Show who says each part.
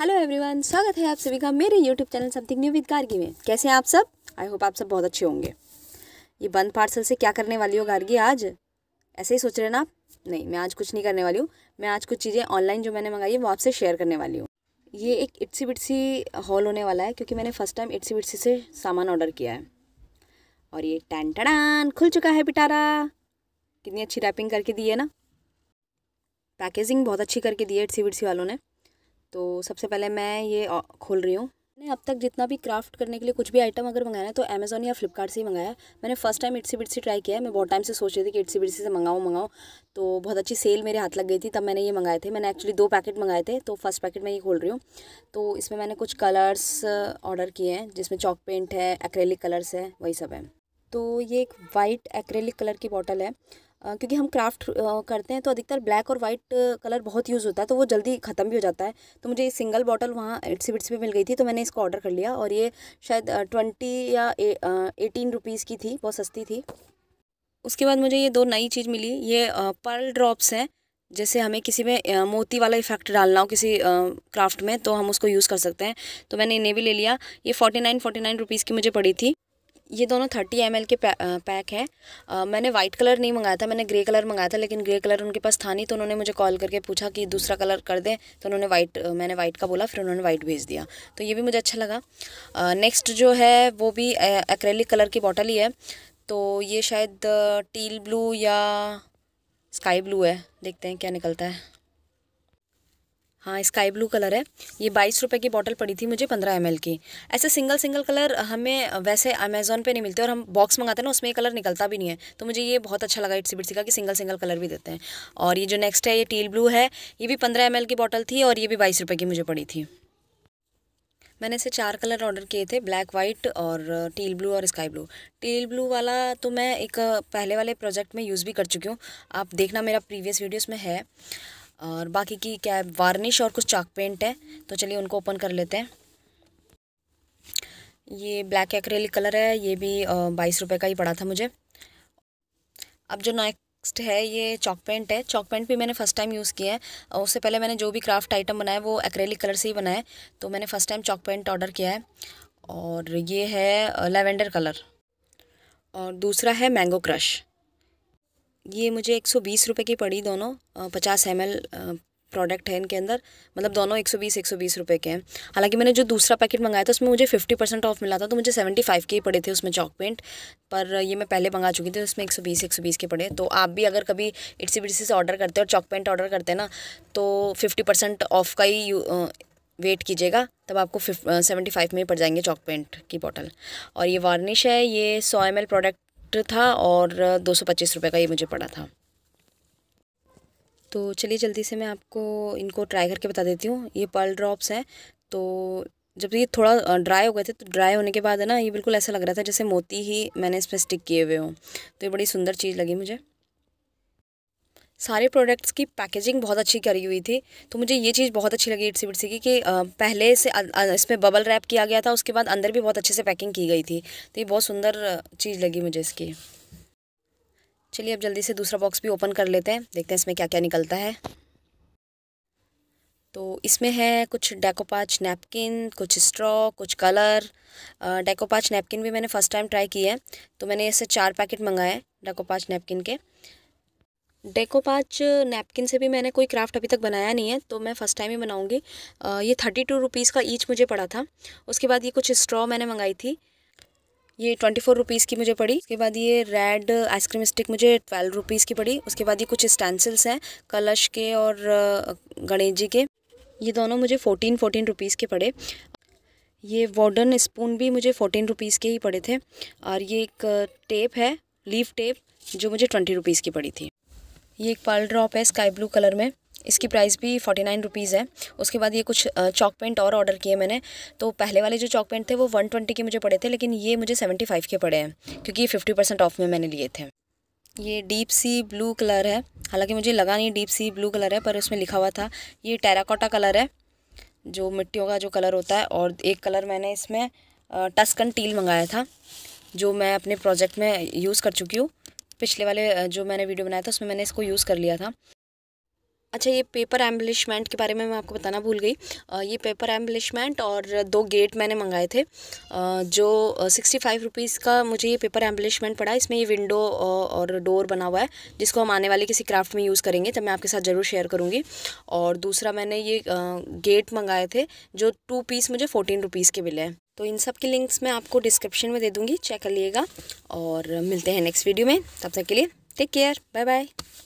Speaker 1: hello everyone स्वागत है आप सभी का मेरे YouTube channel something new with Gargi में कैसे हैं आप सब आई होप आप सब बहुत अच्छे होंगे ये बंद पार्सल से क्या करने वाली हो गार्गी आज ऐसे ही सोच रहे ना आप नहीं मैं आज कुछ नहीं करने वाली हूँ मैं आज कुछ चीज़ें ऑनलाइन जो मैंने मंगाई है वो आपसे शेयर करने वाली हूँ ये एक इट्सी बिट्सी हॉल होने वाला है क्योंकि मैंने फर्स्ट टाइम इट्सी बिट्सी से सामान ऑर्डर किया है और ये टैन टडान खुल चुका है पिटारा कितनी अच्छी रैपिंग करके दी है ना पैकेजिंग बहुत अच्छी करके दी है इट्सी बिट्सी वालों ने तो सबसे पहले मैं ये खोल रही हूँ मैंने अब तक जितना भी क्राफ्ट करने के लिए कुछ भी आइटम अगर मंगाया है तो अमेज़ॉन या फ्लिपकार्ट से ही मंगाया मैंने first time Itsy Bitsy try किया है मैं बहुत टाइम से सोच रही थी कि इट्सी बिटसी से मंगाओ मंगाओ तो बहुत अच्छी सेल मेरे हाथ लग गई थी तब मैंने ये मंगाए थे मैंने एक्चुअली दो पैकेट मंगाए थे तो फर्स्ट पैकेट मैं ये खोल रही हूँ तो इसमें मैंने कुछ कलर्स ऑर्डर किए हैं जिसमें चॉक पेंट है एक्रेलिक कलर्स है वही सब है तो ये एक वाइट एक्रेलिक कलर की बॉटल है क्योंकि हम क्राफ्ट करते हैं तो अधिकतर ब्लैक और वाइट कलर बहुत यूज़ होता है तो वो जल्दी ख़त्म भी हो जाता है तो मुझे ये सिंगल बॉटल वहाँ एट्सी बिट्स भी मिल गई थी तो मैंने इसको ऑर्डर कर लिया और ये शायद ट्वेंटी या एटीन रुपीज़ की थी बहुत सस्ती थी उसके बाद मुझे ये दो नई चीज़ मिली ये पर्ल ड्रॉप्स हैं जैसे हमें किसी में मोती वाला इफेक्ट डालना हो किसी क्राफ्ट में तो हम उसको यूज़ कर सकते हैं तो मैंने इन्हें भी ले लिया ये forty nine forty nine rupees की मुझे पड़ी थी ये दोनों थर्टी एम के पैक हैं मैंने वाइट कलर नहीं मंगाया था मैंने ग्रे कलर मंगाया था लेकिन ग्रे कलर उनके पास था नहीं तो उन्होंने मुझे कॉल करके पूछा कि दूसरा कलर कर दें तो उन्होंने वाइट मैंने वाइट का बोला फिर उन्होंने वाइट भेज दिया तो ये भी मुझे अच्छा लगा नेक्स्ट जो है वो भी एक्रेलिक कलर की बॉटल ही है तो ये शायद टील ब्लू या स्काई ब्लू है देखते हैं क्या निकलता है हाँ स्काई ब्लू कलर है ये बाईस रुपये की बॉटल पड़ी थी मुझे पंद्रह एम की ऐसे सिंगल सिंगल कलर हमें वैसे अमेजोन पे नहीं मिलते और हम बॉक्स मंगाते हैं ना उसमें ये कलर निकलता भी नहीं है तो मुझे ये बहुत अच्छा लगा इट्सी सी का कि सिंगल सिंगल कलर भी देते हैं और ये जो नेक्स्ट है ये टील ब्लू है ये भी पंद्रह एम की बॉटल थी और ये भी बाईस रुपये की मुझे पड़ी थी मैंने इसे चार कलर ऑर्डर किए थे ब्लैक वाइट और टील ब्लू और स्काई ब्लू टील ब्लू वाला तो मैं एक पहले वाले प्रोजेक्ट में यूज़ भी कर चुकी हूँ आप देखना मेरा प्रीवियस वीडियो में है और बाकी की क्या है वार्निश और कुछ चाक पेंट है तो चलिए उनको ओपन कर लेते हैं ये ब्लैक एक्रेलिक कलर है ये भी बाईस रुपये का ही पड़ा था मुझे अब जो नेक्स्ट है ये चॉक पेंट है चॉक पेंट भी मैंने फर्स्ट टाइम यूज़ किया है उससे पहले मैंने जो भी क्राफ्ट आइटम बनाया वो एक्रेलिक कलर से ही बनाया है तो मैंने first time chalk paint order किया है और ये है लेवेंडर कलर और दूसरा है मैंगो क्रश ये मुझे एक सौ बीस रुपये की पड़ी दोनों पचास एम एल प्रोडक्ट है इनके अंदर मतलब दोनों एक सौ बीस एक सौ बीस रुपये के हैं हालांकि मैंने जो दूसरा पैकेट मंगाया था उसमें मुझे फिफ्टी परसेंट ऑफ मिला था तो मुझे सेवेंटी फाइव के ही पड़े थे उसमें चॉक पेंट पर ये मैं पहले मंगा चुकी थी उसमें तो एक सौ बीस एक सौ बीस के पड़े तो आप भी अगर कभी इट्सी बिटसी से ऑर्डर करते और चॉक पेंट ऑर्डर करते ना तो फिफ्टी परसेंट ऑफ का ही वेट कीजिएगा तब आपको सेवेंटी फाइव में पड़ जाएंगे चॉक पेंट की बॉटल और ये वार्निश है ये सौ एम प्रोडक्ट मीटर था और दो सौ पच्चीस रुपये का ये मुझे पड़ा था तो चलिए जल्दी से मैं आपको इनको ट्राई करके बता देती हूँ ये पर्ल ड्रॉप्स हैं तो जब ये थोड़ा ड्राई हो गए थे तो ड्राई होने के बाद है ना ये बिल्कुल ऐसा लग रहा था जैसे मोती ही मैंने इसमें स्टिक किए हुए हों तो ये बड़ी सुंदर चीज़ लगी मुझे सारे प्रोडक्ट्स की पैकेजिंग बहुत अच्छी करी हुई थी तो मुझे ये चीज़ बहुत अच्छी लगी इट्सी बिटसी की कि पहले से इसमें बबल रैप किया गया था उसके बाद अंदर भी बहुत अच्छे से पैकिंग की गई थी तो ये बहुत सुंदर चीज़ लगी मुझे इसकी चलिए अब जल्दी से दूसरा बॉक्स भी ओपन कर लेते हैं देखते हैं इसमें क्या क्या निकलता है तो इसमें है कुछ डेकोपाच नैपकिन कुछ स्ट्रॉ कुछ कलर डेकोपाच नैपकिन भी मैंने फ़र्स्ट टाइम ट्राई की है तो मैंने इससे चार पैकेट मंगाए डेकोपाच नैपकिन के डेकोपाच नैपकिन से भी मैंने कोई क्राफ्ट अभी तक बनाया नहीं है तो मैं फ़र्स्ट टाइम ही बनाऊँगी ये थर्टी टू रुपीज़ का ईच मुझे पड़ा था उसके बाद ये कुछ स्ट्रॉ मैंने मंगाई थी ये ट्वेंटी फोर रुपीज़ की मुझे पड़ी उसके बाद ये रेड आइसक्रीम स्टिक मुझे ट्वेल्व रुपीज़ की पड़ी उसके बाद ये कुछ स्टेंसिल्स हैं कलश के और गणेश जी के ये दोनों मुझे फ़ोटीन फ़ोटीन रुपीज़ के पड़े ये वॉर्डन स्पून भी मुझे फ़ोटीन रुपीज़ के ही पड़े थे और ये एक टेप है लीफ टेप जो मुझे ट्वेंटी रुपीज़ की पड़ी थी ये एक पर्ल ड्रॉप है स्काई ब्लू कलर में इसकी प्राइस भी फोर्टी नाइन रुपीज़ है उसके बाद ये कुछ चॉक पेंट और ऑर्डर किए मैंने तो पहले वाले जो चॉक पेंट थे वो वन ट्वेंटी के मुझे पड़े थे लेकिन ये मुझे सेवेंटी फाइव के पड़े हैं क्योंकि ये फिफ्टी परसेंट ऑफ में मैंने लिए थे ये डीप सी ब्लू कलर है हालांकि मुझे लगा नहीं डीप सी ब्लू कलर है पर उसमें लिखा हुआ था ये टेराकोटा कलर है जो मिट्टियों का जो कलर होता है और एक कलर मैंने इसमें टस्कन टील मंगाया था जो मैं अपने प्रोजेक्ट में यूज़ कर चुकी हूँ पिछले वाले जो मैंने वीडियो बनाया था उसमें मैंने इसको यूज़ कर लिया था अच्छा ये पेपर एम्बलिशमेंट के बारे में मैं आपको बताना भूल गई ये पेपर एम्बलिशमेंट और दो गेट मैंने मंगाए थे जो सिक्सटी फाइव रुपीज़ का मुझे ये पेपर एम्बलिशमेंट पड़ा इसमें ये विंडो और डोर बना हुआ है जिसको हम आने वाले किसी क्राफ्ट में यूज़ करेंगे तब मैं आपके साथ ज़रूर शेयर करूँगी और दूसरा मैंने ये गेट मंगाए थे जो टू पीस मुझे फ़ोर्टीन रुपीज़ के मिले हैं तो इन सब के लिंक्स मैं आपको डिस्क्रिप्शन में दे दूँगी चेक कर लिएगा और मिलते हैं नेक्स्ट वीडियो में तब तक के लिए टेक केयर बाय बाय